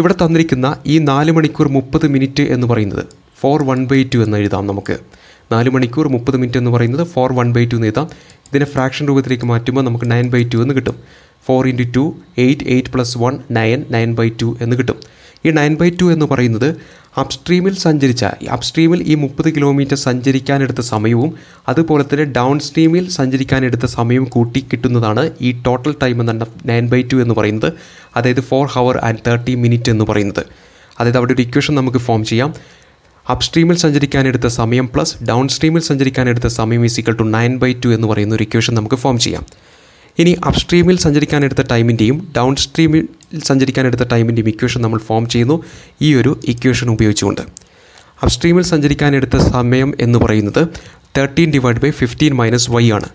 ഇവിടെ തന്നിരിക്കുന്ന ഈ നാല് മണിക്കൂർ മുപ്പത് മിനിറ്റ് എന്ന് പറയുന്നത് ഫോർ വൺ ബൈ ടു എന്ന് എഴുതാം നമുക്ക് നാല് മണിക്കൂർ മുപ്പത് മിനിറ്റ് എന്ന് പറയുന്നത് ഫോർ വൺ ബൈ ടു എഴുതാം ഇതിനെ ഫ്രാക്ഷൻ രൂപത്തിലേക്ക് മാറ്റുമ്പോൾ നമുക്ക് നയൻ ബൈ ടു എന്ന് കിട്ടും four into two eight eight plus one nine nine by two എന്ന് കിട്ടും ഈ നയൻ ബൈ ടു എന്ന് പറയുന്നത് അപ്സ്ട്രീമിൽ സഞ്ചരിച്ച അപ്സ്ട്രീമിൽ ഈ മുപ്പത് കിലോമീറ്റർ സഞ്ചരിക്കാനെടുത്ത സമയവും അതുപോലെ തന്നെ ഡൗൺ സ്ട്രീമിൽ സഞ്ചരിക്കാനെടുത്ത സമയവും കൂട്ടി കിട്ടുന്നതാണ് ഈ ടോട്ടൽ ടൈം എന്ന നയൻ ബൈ ടു എന്ന് പറയുന്നത് അതായത് four hour and thirty minute എന്ന് പറയുന്നത് അതായത് അവിടെ ഒരു ഇക്വേഷൻ നമുക്ക് ഫോം ചെയ്യാം അപ്സ്ട്രീമിൽ സഞ്ചരിക്കാനെടുത്ത സമയം പ്ലസ് ഡൗൺ സ്ട്രീമിൽ സഞ്ചരിക്കാനെടുത്ത സമയം is equal to nine by two എന്ന് പറയുന്ന ഒരു ഇക്വേഷൻ നമുക്ക് ഫോം ചെയ്യാം ഇനി അപ്സ്ട്രീമിൽ സഞ്ചരിക്കാനെടുത്ത ടൈമിൻ്റെയും ഡൗൺ സ്ട്രീമിൽ സഞ്ചരിക്കാനെടുത്ത ടൈമിൻ്റെയും ഇക്വേഷൻ നമ്മൾ ഫോം ചെയ്യുന്നു ഈ ഒരു ഇക്വേഷൻ ഉപയോഗിച്ചുകൊണ്ട് അപ്സ്ട്രീമിൽ സഞ്ചരിക്കാനെടുത്ത സമയം എന്ന് പറയുന്നത് thirteen divide by fifteen minus Y ആണ്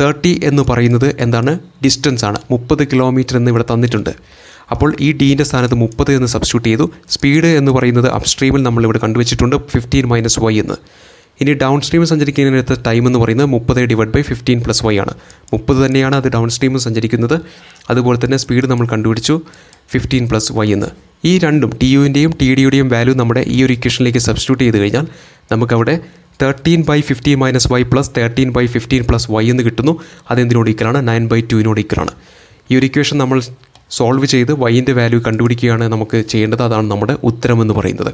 തേർട്ടി എന്ന് പറയുന്നത് എന്താണ് ഡിസ്റ്റൻസ് ആണ് മുപ്പത് കിലോമീറ്റർ എന്ന് ഇവിടെ തന്നിട്ടുണ്ട് അപ്പോൾ ഈ ഡീൻ്റെ സ്ഥാനത്ത് മുപ്പത് എന്ന് സബ്സ്റ്റിറ്റ്യൂട്ട് ചെയ്തു സ്പീഡ് എന്ന് പറയുന്നത് അപ്സ്ട്രീമിൽ നമ്മളിവിടെ കണ്ടുവച്ചിട്ടുണ്ട് ഫിഫ്റ്റീൻ മൈനസ് വൈ എന്ന് ഇനി ഡൗൺ സ്ട്രീം സഞ്ചരിക്കുന്നതിനടുത്ത് ടൈം എന്ന് പറയുന്നത് മുപ്പത് divide by fifteen plus Y ആണ് മുപ്പത് തന്നെയാണ് അത് ഡൗൺ സ്ട്രീം സഞ്ചരിക്കുന്നത് അതുപോലെ തന്നെ സ്പീഡ് നമ്മൾ കണ്ടുപിടിച്ചു ഫിഫ്റ്റീൻ പ്ലസ് വൈ എന്ന് ഈ രണ്ടും ടി യുവിൻ്റെയും ടി ഡിയുടെയും വാല്യൂ നമ്മുടെ ഈ ഒരു ഇക്വേഷനിലേക്ക് സബ്സ്റ്റിറ്റ്യൂട്ട് ചെയ്ത് കഴിഞ്ഞാൽ നമുക്കവിടെ thirteen by fifteen minus Y plus thirteen by fifteen plus Y എന്ന് കിട്ടുന്നു അതെന്തിനോട് ഈക്വലാണ് നയൻ ബൈ ടുവിനോട് ഈക്വലാണ് ഈ ഒരു ഇക്വേഷൻ നമ്മൾ സോൾവ് ചെയ്ത് വൈൻ്റെ വാല്യൂ കണ്ടുപിടിക്കുകയാണ് നമുക്ക് ചെയ്യേണ്ടത് അതാണ് നമ്മുടെ ഉത്തരമെന്ന് പറയുന്നത്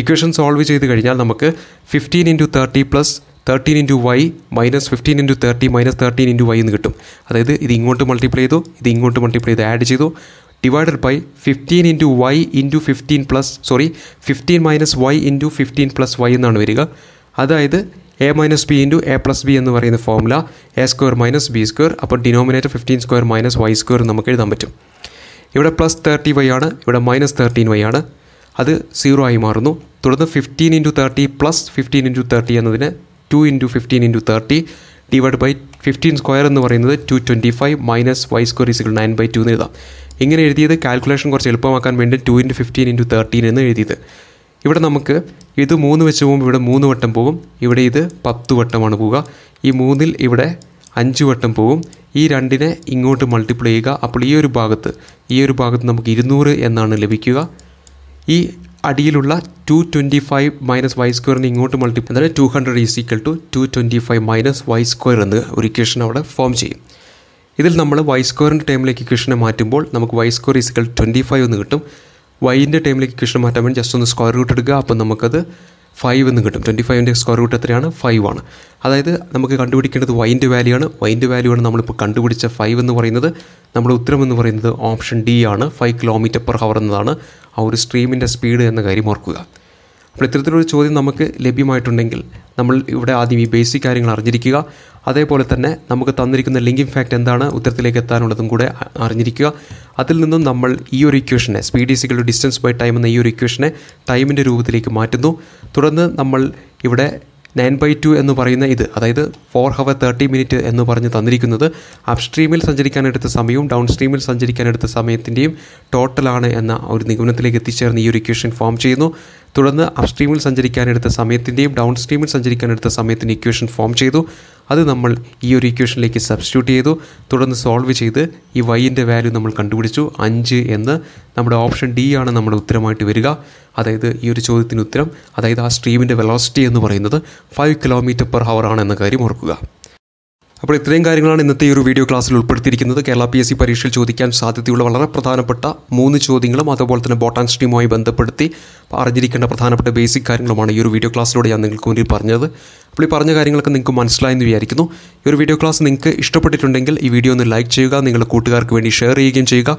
ഇക്വേഷൻ സോൾവ് ചെയ്ത് കഴിഞ്ഞാൽ നമുക്ക് fifteen into thirty plus thirteen into Y minus fifteen into thirty minus thirteen into Y എന്ന് കിട്ടും അതായത് ഇത് ഇങ്ങോട്ട് മൾട്ടിപ്ലൈ ചെയ്തു ഇത് ഇങ്ങോട്ട് മൾട്ടിപ്ലൈ ചെയ്ത് ആഡ് ചെയ്തു divided by fifteen into Y into fifteen plus sorry fifteen minus Y into fifteen plus Y എന്നാണ് വരിക അതായത് A minus B into A plus B എന്ന് പറയുന്ന formula A square minus B square അപ്പോൾ denominator fifteen square minus Y square നമുക്ക് എഴുതാൻ പറ്റും ഇവിടെ പ്ലസ് തേർട്ടി വൈ ആണ് ഇവിടെ മൈനസ് തേർട്ടീൻ വൈ ആണ് അത് സീറോ ആയി മാറുന്നു തുടർന്ന് fifteen into thirty plus fifteen into thirty എന്നതിന് two into fifteen into thirty divide by fifteen square എന്ന് പറയുന്നത് two twenty five minus Y square is equal nine by two എന്ന് എഴുതാം ഇങ്ങനെ എഴുതിയത് കാൽക്കുലേഷൻ കുറച്ച് എളുപ്പമാക്കാൻ വേണ്ടി two into fifteen into thirteen എന്ന് എഴുതിയത് ഇവിടെ നമുക്ക് ഇത് മൂന്ന് വെച്ച് പോകുമ്പോൾ ഇവിടെ മൂന്ന് വട്ടം പോകും ഇവിടെ ഇത് പത്ത് വട്ടമാണ് പോവുക ഈ മൂന്നിൽ ഇവിടെ അഞ്ച് വട്ടം പോകും ഈ രണ്ടിനെ ഇങ്ങോട്ട് മൾട്ടിപ്ലൈ ചെയ്യുക അപ്പോൾ ഈ ഒരു ഭാഗത്ത് ഈ ഒരു ഭാഗത്ത് നമുക്ക് ഇരുന്നൂറ് എന്നാണ് ലഭിക്കുക ഈ അടിയിലുള്ള two twenty five minus y സ്ക്വയറിന് ഇങ്ങോട്ട് മൾട്ടിപ്ലൈ അതായത് two hundred is equal to two twenty five minus Y square എന്ന് ഒരു ഇക്വേഷൻ അവിടെ ഫോം ചെയ്യും ഇതിൽ നമ്മൾ വൈ സ്ക്വയറിൻ്റെ ടൈമിലേക്ക് ഇക്വേഷനെ മാറ്റുമ്പോൾ നമുക്ക് y square is equal twenty five എന്ന് കിട്ടും വൈൻ്റെ ടൈമിലേക്ക് ഇക്വേഷൻ മാറ്റാൻ വേണ്ടി ജസ്റ്റ് ഒന്ന് സ്ക്വയർ റൂട്ട് എടുക്കുക അപ്പോൾ നമുക്കത് ഫൈവ് എന്ന് കിട്ടും ട്വൻറ്റി ഫൈവിൻ്റെ സ്ക്വയർ റൂട്ട് എത്രയാണ് ഫൈവ് ആണ് അതായത് നമുക്ക് കണ്ടുപിടിക്കേണ്ടത് വൈൻ്റെ വാല്യൂ ആണ് വൈൻ്റെ വാല്യൂ ആണ് നമ്മളിപ്പോൾ കണ്ടുപിടിച്ച ഫൈവ് എന്ന് പറയുന്നത് നമ്മുടെ ഉത്തരം എന്ന് പറയുന്നത് ഓപ്ഷൻ ഡി ആണ് ഫൈവ് കിലോമീറ്റർ പെർ ഹവർ എന്നതാണ് ആ ഒരു സ്ട്രീമിൻ്റെ സ്പീഡ് എന്ന കാര്യം ഓർക്കുക അപ്പോൾ ഇത്തരത്തിലൊരു ചോദ്യം നമുക്ക് ലഭ്യമായിട്ടുണ്ടെങ്കിൽ നമ്മൾ ഇവിടെ ആദ്യം ഈ ബേസിക് കാര്യങ്ങൾ അറിഞ്ഞിരിക്കുക അതേപോലെ തന്നെ നമുക്ക് തന്നിരിക്കുന്ന ലിങ്കിങ് ഫാക്റ്റ് എന്താണ് ഉത്തരത്തിലേക്ക് എത്താനുള്ളതും കൂടെ അറിഞ്ഞിരിക്കുക അതിൽ നിന്നും നമ്മൾ ഈ ഒരു ഇക്വേഷനെ സ്പീഡ് ഈസികളുടെ ഡിസ്റ്റൻസ് ബൈ ടൈം എന്ന ഈ ഒരു ഇക്വേഷനെ ടൈമിൻ്റെ രൂപത്തിലേക്ക് മാറ്റുന്നു തുടർന്ന് നമ്മൾ ഇവിടെ നയൻ ബൈ ടു എന്ന് പറയുന്ന ഇത് അതായത് ഫോർ ഹവർ തേർട്ടി മിനിറ്റ് എന്ന് പറഞ്ഞ് തന്നിരിക്കുന്നത് അപ് സ്ട്രീമിൽ സഞ്ചരിക്കാൻ എടുത്ത സമയവും ഡൗൺ സ്ട്രീമിൽ സഞ്ചരിക്കാൻ എടുത്ത സമയത്തിൻ്റെയും ടോട്ടലാണ് എന്ന ഒരു നിഗമനത്തിലേക്ക് എത്തിച്ചേർന്ന് ഈ ഒരു ഇക്വേഷൻ ഫോം ചെയ്യുന്നു തുടർന്ന് അപ് സ്ട്രീമിൽ സഞ്ചരിക്കാനെടുത്ത സമയത്തിൻ്റെയും ഡൗൺ സ്ട്രീമിൽ സഞ്ചരിക്കാനെടുത്ത സമയത്തിൻ്റെ ഇക്വേഷൻ ഫോം ചെയ്തു അത് നമ്മൾ ഈ ഒരു ഇക്വേഷനിലേക്ക് സബ്സ്റ്റിറ്റ്യൂട്ട് ചെയ്തു തുടർന്ന് സോൾവ് ചെയ്ത് ഈ വൈൻ്റെ വാല്യൂ നമ്മൾ കണ്ടുപിടിച്ചു അഞ്ച് എന്ന് നമ്മുടെ ഓപ്ഷൻ ഡി ആണ് നമ്മുടെ ഉത്തരമായിട്ട് വരിക അതായത് ഈ ഒരു ചോദ്യത്തിന് ഉത്തരം അതായത് ആ സ്ട്രീമിൻ്റെ വെലോസിറ്റി എന്ന് പറയുന്നത് ഫൈവ് കിലോമീറ്റർ പെർ ഹവർ ആണ് എന്ന കാര്യം ഓർക്കുക അപ്പോൾ ഇത്രയും കാര്യങ്ങളാണ് ഇന്നത്തെ ഈ ഒരു വീഡിയോ ക്ലാസ്സിൽ ഉൾപ്പെടുത്തിയിരിക്കുന്നത് കേരള പി എസ് സി പരീക്ഷയിൽ ചോദിക്കാൻ സാധ്യതയുള്ള വളരെ പ്രധാനപ്പെട്ട മൂന്ന് ചോദ്യങ്ങളും അതുപോലെ തന്നെ ബോട്ടാൻ സ്ട്രീമുമായി ബന്ധപ്പെടുത്തി അറിഞ്ഞിരിക്കേണ്ട പ്രധാനപ്പെട്ട ബേസിക് കാര്യങ്ങളുമാണ് ഈ ഒരു വീഡിയോ ക്ലാസ്സിലൂടെ ഞാൻ നിങ്ങൾക്ക് മുന്നിൽ പറഞ്ഞത് പുള്ളി പറഞ്ഞ കാര്യങ്ങളൊക്കെ നിങ്ങൾക്ക് മനസ്സിലായെന്ന് വിചാരിക്കുന്നു ഈ ഒരു വീഡിയോ ക്ലാസ് നിങ്ങൾക്ക് ഇഷ്ടപ്പെട്ടിട്ടുണ്ടെങ്കിൽ ഈ വീഡിയോ ഒന്ന് ലൈക്ക് ചെയ്യുക നിങ്ങളുടെ കൂട്ടുകാർക്ക് വേണ്ടി ഷെയർ ചെയ്യുകയും ചെയ്യുക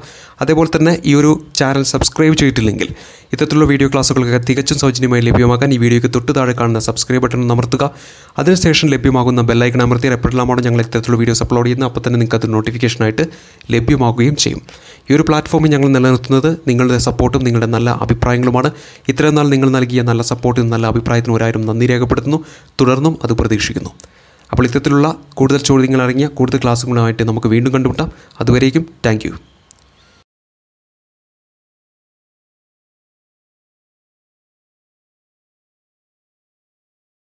അതേപോലെ തന്നെ ഈ ഒരു ചാനൽ സബ്സ്ക്രൈബ് ചെയ്തിട്ടില്ലെങ്കിൽ ഇത്തരത്തിലുള്ള വീഡിയോ ക്ലാസ്സുകൾക്ക് തികച്ചും സൗജന്യമായി ലഭ്യമാക്കാൻ ഈ വീഡിയോയ്ക്ക് തൊട്ട് താഴെ കാണുന്ന സബ്സ്ക്രൈബ് ബട്ടൺ അമർത്തുക അതിനുശേഷം ലഭ്യമാകുന്ന ബെല്ലൈക്കൺ അമർത്തി എപ്പോഴെല്ലാമാണ് ഞങ്ങൾ ഇത്തരത്തിലുള്ള വീഡിയോസ് അപ്ലോഡ് ചെയ്യുന്നത് അപ്പോൾ തന്നെ നിങ്ങൾക്ക് അത് നോട്ടിഫിക്കേഷനായിട്ട് ലഭ്യമാകുകയും ചെയ്യും ഈ ഒരു പ്ലാറ്റ്ഫോമിൽ ഞങ്ങൾ നിലനിർത്തുന്നത് നിങ്ങളുടെ സപ്പോർട്ടും നിങ്ങളുടെ നല്ല അഭിപ്രായങ്ങളുമാണ് ഇത്രയും നാൾ നിങ്ങൾ നൽകിയ നല്ല സപ്പോർട്ടിനും നല്ല അഭിപ്രായത്തിനും ഒരായിരം നന്ദി രേഖപ്പെടുത്തുന്നു തുടർന്ന് ഉണ്ടാകുമെന്നും അത് പ്രതീക്ഷിക്കുന്നു അപ്പോൾ ഇത്തരത്തിലുള്ള കൂടുതൽ ചോദ്യങ്ങൾ അടങ്ങിയ കൂടുതൽ ക്ലാസ്സുകളുമായിട്ട് നമുക്ക് വീണ്ടും കണ്ടുമുട്ടാം അതുവരേക്കും താങ്ക്